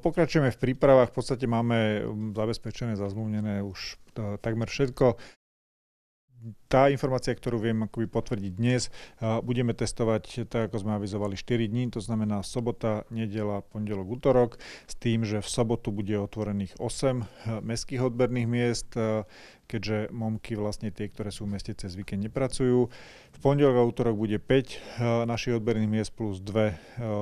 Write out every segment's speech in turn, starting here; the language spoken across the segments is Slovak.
Pokračujeme v prípravách, v podstate máme zabezpečené, zazmluvnené už e, takmer všetko tá informácia, ktorú viem akoby potvrdiť dnes, e, budeme testovať, tak ako sme avizovali, 4 dní, to znamená sobota, nedela, pondelok, útorok, s tým, že v sobotu bude otvorených 8 e, mestských odberných miest, keďže momky vlastne tie, ktoré sú v meste cez víkend nepracujú. V pondelok a útorok bude 5 eh, našich odberných miest plus 2 eh,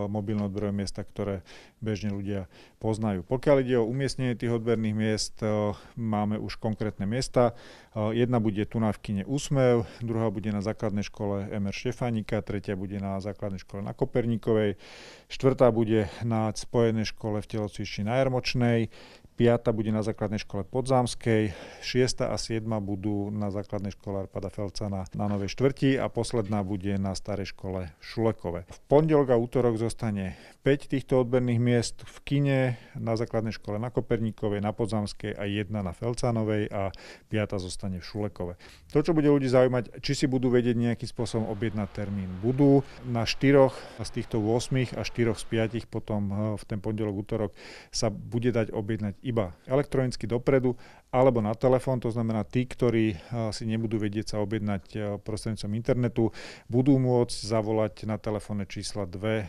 mobilné odberové miesta, ktoré bežne ľudia poznajú. Pokiaľ ide o umiestnenie tých odberných miest, eh, máme už konkrétne miesta. Jedna bude tu na v kine Úsmev, druhá bude na základnej škole MR Štefánika, tretia bude na základnej škole na Kopernikovej, štvrtá bude na spojenej škole v Telocvišti na Jarmočnej, piata bude na základnej škole Podzámskej, šiesta a 7 budú na základnej škole Arpada Felca na, na Novej štvrti a posledná bude na starej škole Šulekové. V pondelok a útorok zostane 5 týchto odberných miest v Kine, na základnej škole na Koperníkovej, na Podzamskej a jedna na Felcanovej a piata zostane v Šulekove. To, čo bude ľudí zaujímať, či si budú vedieť nejakým spôsobom objednať termín. Budú na štyroch z týchto 8 a štyroch z 5 potom eh, v ten pondelok, útorok sa bude dať objednať iba elektronicky dopredu alebo na telefón, to znamená, znamená, tí, ktorí eh, si nebudú vedieť sa objednať eh, prostredníctvom internetu, budú môcť zavolať na telefónne čísla 2, eh,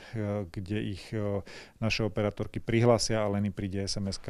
kde ich naše operátorky prihlásia a len im príde sms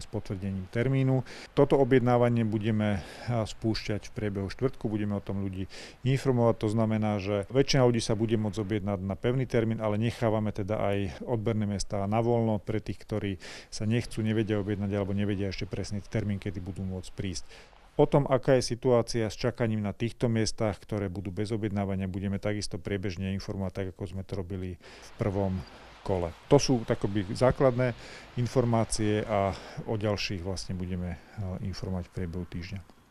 s potvrdením termínu. Toto objednávanie budeme spúšťať v priebehu štvrtku, budeme o tom ľudí informovať. To znamená, že väčšina ľudí sa bude môcť objednať na pevný termín, ale nechávame teda aj odberné miesta na voľno pre tých, ktorí sa nechcú, nevedia objednať alebo nevedia ešte presne termín, kedy budú môcť prísť. O tom, aká je situácia s čakaním na týchto miestach, ktoré budú bez objednávania, budeme takisto priebežne informovať, tak ako sme to robili v prvom kole. To sú takoby základné informácie a o ďalších vlastne budeme eh, informovať v priebehu týždňa.